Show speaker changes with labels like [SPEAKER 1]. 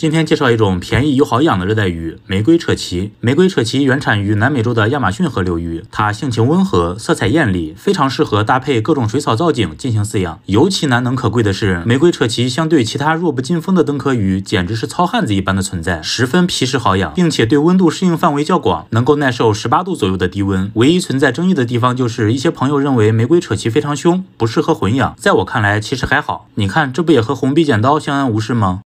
[SPEAKER 1] 今天介绍一种便宜又好养的热带鱼——玫瑰扯旗。玫瑰扯旗原产于南美洲的亚马逊河流域，它性情温和，色彩艳丽，非常适合搭配各种水草造景进行饲养。尤其难能可贵的是，玫瑰扯旗相对其他弱不禁风的灯科鱼，简直是糙汉子一般的存在，十分皮实好养，并且对温度适应范围较广，能够耐受十八度左右的低温。唯一存在争议的地方就是一些朋友认为玫瑰扯旗非常凶，不适合混养。在我看来，其实还好，你看这不也和红鼻剪刀相安无事吗？